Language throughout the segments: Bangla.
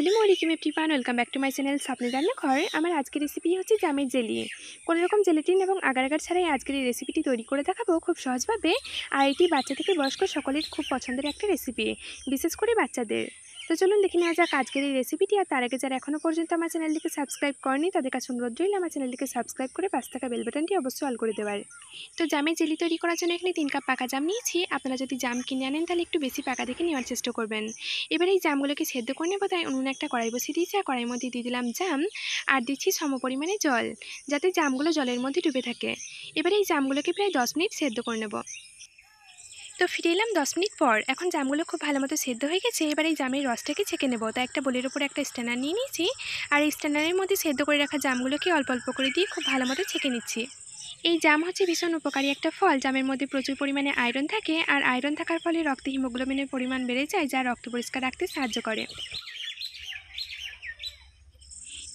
আসসালামু আলাইকুম everyone welcome back to my channel সাপনি রান্না ঘরে আমার আজকের রেসিপি হচ্ছে জামের জেলি রকম জেলেটিন এবং আগার আগার ছাড়াই আজকের এই রেসিপিটি তৈরি করে দেখাবো খুব সহজভাবে আর এটি বাচ্চা থেকে বয়স্ক সকলের খুব পছন্দের একটা রেসিপি বিশেষ করে বাচ্চাদের তো চলুন দেখে নেওয়া যাক আজকের এই রেসিপিটি আর তার আগে যারা এখনও পর্যন্ত আমার চ্যানেলটিকে সাবস্ক্রাইব করেনি তাদের কাছে অনুরোধ রইল আমার চ্যানেলটিকে সাবস্ক্রাইব করে পাশ থাকা বেলবেটনটি অবশ্যই অল করে দেওয়ার তো জামের জেলি তৈরি করার জন্য এখানে তিন কাপ পাকা জাম নিয়েছি আপনারা যদি জাম কিনে আনেন তাহলে একটু বেশি পাকা দেখে নেওয়ার চেষ্টা করবেন এবার এই জামগুলোকে সেদ্ধ করে নেবো তাই উনুনে একটা কড়াই বসিয়ে দিয়েছি আর কড়াইয়ের মধ্যে দিয়ে দিলাম জাম আর দিচ্ছি সম পরিমাণে জল যাতে জামগুলো জলের মধ্যে ডুবে থাকে এবার এই জামগুলোকে প্রায় দশ মিনিট সেদ্ধ করে নেবো তো ফিরে এলাম দশ মিনিট পর এখন জামগুলো খুব ভালো মতো সেদ্ধ হয়ে গেছে এবার এই জামের রসটাকে ছেঁকে নেবো তো একটা বোলের ওপরে একটা স্ট্যান্ডার নিয়ে নিয়েছি আর এই স্ট্যান্ডারের মধ্যে সেদ্ধ করে রাখা জামগুলোকে অল্প অল্প করে দিয়ে খুব ভালো মতো ছেঁকে নিচ্ছি এই জাম হচ্ছে ভীষণ উপকারী একটা ফল জামের মধ্যে প্রচুর পরিমাণে আয়রন থাকে আর আয়রন থাকার ফলে রক্তে হিমোগ্লোবিনের পরিমাণ বেড়ে যায় যা রক্ত পরিষ্কার রাখতে সাহায্য করে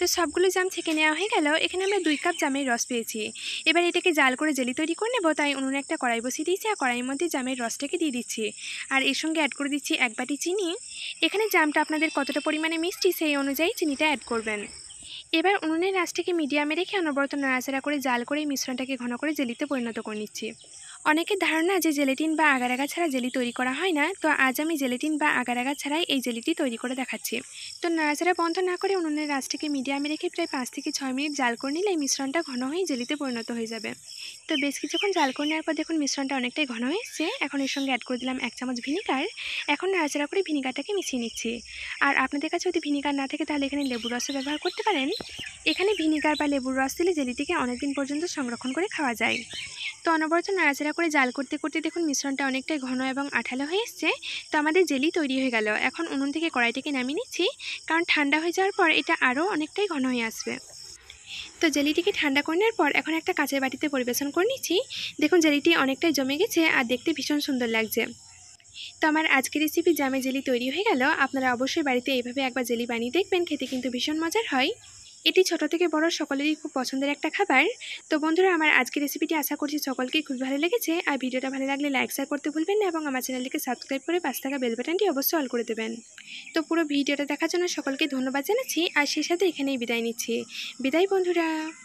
তো সবগুলো জাম ছেঁকে নেওয়া হয়ে গেল এখানে আমরা দুই কাপ জামের রস পেয়েছি এবার এটাকে জাল করে জেলি তৈরি করে নেবো তাই উনুনে একটা কড়াই বসিয়ে দিয়েছি আর কড়াইয়ের মধ্যে জামের রসটাকে দিয়ে দিচ্ছি আর এর সঙ্গে অ্যাড করে দিচ্ছি এক বাটি চিনি এখানে জামটা আপনাদের কতটা পরিমাণে মিষ্টি সেই অনুযায়ী চিনিটা অ্যাড করবেন এবার উনুনের আঁচটাকে মিডিয়ামে রেখে অনবরত নাড়াচাড়া করে জাল করে মিশ্রণটাকে ঘন করে জেলিতে পরিণত করে নিচ্ছি অনেকের ধারণা যে জেলেটিন বা আগার আগা ছাড়া জেলি তৈরি করা হয় না তো আজ আমি জেলেটিন বা আগার আগা ছাড়াই এই জেলিটি তৈরি করে দেখাচ্ছি তো নাড়াচাড়া বন্ধ না করে উনুনের গাছটিকে মিডিয়ামে রেখে প্রায় পাঁচ থেকে ছয় মিনিট জাল করে নিলে এই মিশ্রণটা ঘন হয়ে জেলিতে পরিণত হয়ে যাবে তো বেশ কিছুক্ষণ জাল করে নেওয়ার পর দেখুন মিশ্রণটা অনেকটাই ঘন হয়েছে এখন এর সঙ্গে অ্যাড করে দিলাম এক চামচ ভিনিগার এখন নাড়াচাড়া করে ভিনিগারটাকে মিশিয়ে নিচ্ছি আর আপনাদের কাছে যদি ভিনিগার না থাকে তাহলে এখানে লেবুর রসও ব্যবহার করতে পারেন এখানে ভিনিগার বা লেবুর রস দিলে জেলিটিকে অনেকদিন পর্যন্ত সংরক্ষণ করে খাওয়া যায় তো অনবরত নাড়াচাড়া করে জাল করতে করতে দেখুন মিশ্রণটা অনেকটাই ঘন এবং আঠালো হয়ে এসছে তো আমাদের জেলি তৈরি হয়ে গেল এখন উনুন থেকে কড়াইটাকে নামিয়ে নিচ্ছি কারণ ঠান্ডা হয়ে যাওয়ার পর এটা আরও অনেকটাই ঘন হয়ে আসবে তো জেলিটিকে ঠান্ডা করে নেওয়ার পর এখন একটা কাঁচের বাটিতে পরিবেশন করে নিচ্ছি দেখুন জেলিটি অনেকটাই জমে গেছে আর দেখতে ভীষণ সুন্দর লাগছে তো আমার আজকের রেসিপি জামে জেলি তৈরি হয়ে গেল আপনারা অবশ্যই বাড়িতে এইভাবে একবার জেলি বানিয়ে দেখবেন খেতে কিন্তু ভীষণ মজার হয় এটি ছোট থেকে বড় সকলেরই খুব পছন্দের একটা খাবার তো বন্ধুরা আমার আজকের রেসিপিটি আশা করছি সকলকেই খুব ভালো লেগেছে আর ভিডিওটা ভালো লাগলে লাইক শেয়ার করতে ভুলবেন না এবং আমার চ্যানেলটিকে সাবস্ক্রাইব করে পাশ থাকা বেল বাটনটি অবশ্যই অল করে দেবেন তো পুরো ভিডিওটা দেখার জন্য সকলকে ধন্যবাদ জানাচ্ছি আর সেই সাথে এখানেই বিদায় নিচ্ছি বিদায় বন্ধুরা